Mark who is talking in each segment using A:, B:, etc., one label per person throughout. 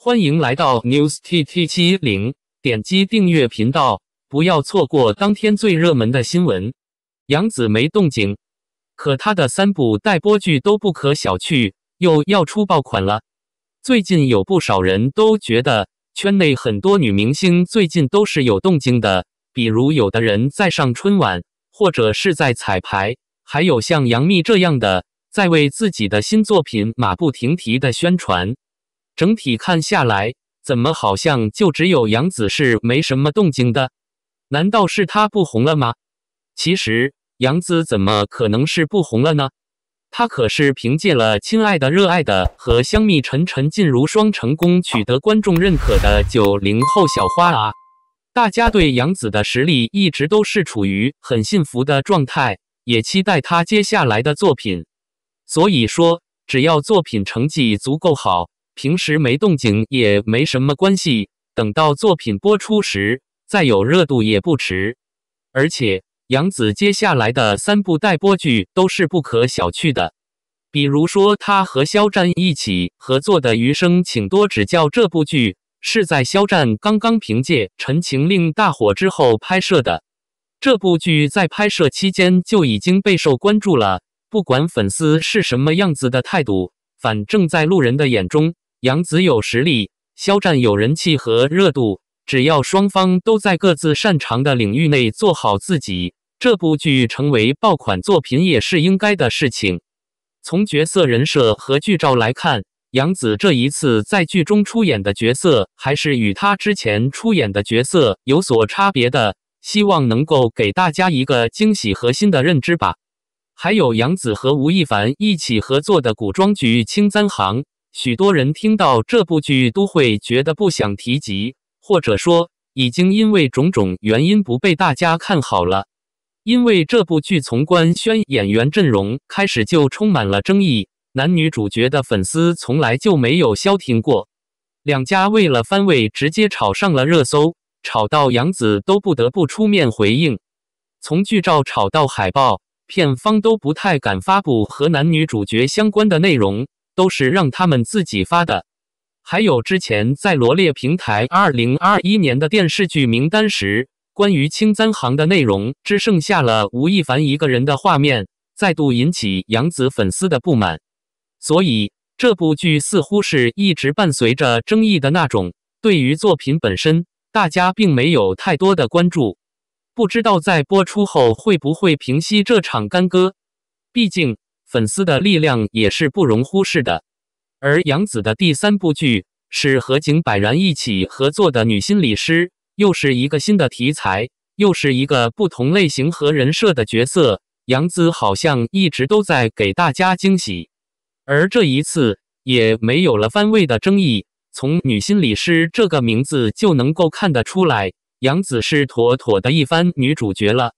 A: 欢迎来到 News T T 七零，点击订阅频道，不要错过当天最热门的新闻。杨紫没动静，可她的三部待播剧都不可小觑，又要出爆款了。最近有不少人都觉得，圈内很多女明星最近都是有动静的，比如有的人在上春晚，或者是在彩排，还有像杨幂这样的，在为自己的新作品马不停蹄的宣传。整体看下来，怎么好像就只有杨紫是没什么动静的？难道是她不红了吗？其实杨紫怎么可能是不红了呢？她可是凭借了《亲爱的热爱的》和《香蜜沉沉烬如霜》成功取得观众认可的九零后小花啊！大家对杨紫的实力一直都是处于很信服的状态，也期待她接下来的作品。所以说，只要作品成绩足够好。平时没动静也没什么关系，等到作品播出时再有热度也不迟。而且杨紫接下来的三部待播剧都是不可小觑的，比如说她和肖战一起合作的《余生，请多指教》这部剧，是在肖战刚刚凭借《陈情令》大火之后拍摄的。这部剧在拍摄期间就已经备受关注了，不管粉丝是什么样子的态度，反正在路人的眼中。杨紫有实力，肖战有人气和热度，只要双方都在各自擅长的领域内做好自己，这部剧成为爆款作品也是应该的事情。从角色人设和剧照来看，杨紫这一次在剧中出演的角色还是与她之前出演的角色有所差别的，希望能够给大家一个惊喜和新的认知吧。还有杨紫和吴亦凡一起合作的古装剧《青簪行》。许多人听到这部剧都会觉得不想提及，或者说已经因为种种原因不被大家看好了。因为这部剧从官宣演员阵容开始就充满了争议，男女主角的粉丝从来就没有消停过，两家为了番位直接吵上了热搜，吵到杨紫都不得不出面回应。从剧照吵到海报，片方都不太敢发布和男女主角相关的内容。都是让他们自己发的，还有之前在罗列平台二零二一年的电视剧名单时，关于《青簪行》的内容只剩下了吴亦凡一个人的画面，再度引起杨紫粉丝的不满。所以这部剧似乎是一直伴随着争议的那种，对于作品本身，大家并没有太多的关注。不知道在播出后会不会平息这场干戈，毕竟。粉丝的力量也是不容忽视的，而杨紫的第三部剧是和井柏然一起合作的《女心理师》，又是一个新的题材，又是一个不同类型和人设的角色。杨紫好像一直都在给大家惊喜，而这一次也没有了番位的争议。从《女心理师》这个名字就能够看得出来，杨紫是妥妥的一番女主角了。《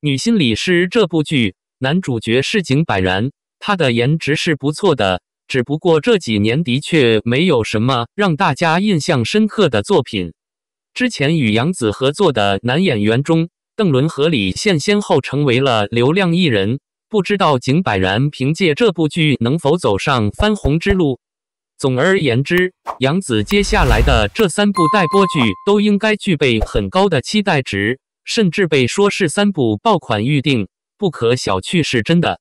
A: 女心理师》这部剧。男主角是井柏然，他的颜值是不错的，只不过这几年的确没有什么让大家印象深刻的作品。之前与杨紫合作的男演员中，邓伦和李现先后成为了流量艺人，不知道井柏然凭借这部剧能否走上翻红之路。总而言之，杨紫接下来的这三部待播剧都应该具备很高的期待值，甚至被说是三部爆款预定。不可小觑是真的。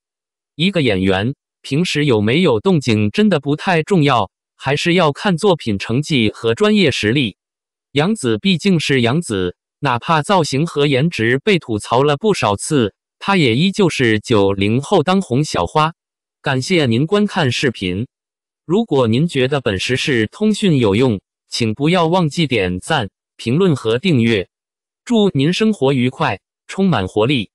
A: 一个演员平时有没有动静真的不太重要，还是要看作品成绩和专业实力。杨紫毕竟是杨紫，哪怕造型和颜值被吐槽了不少次，她也依旧是九零后当红小花。感谢您观看视频。如果您觉得本时事通讯有用，请不要忘记点赞、评论和订阅。祝您生活愉快，充满活力。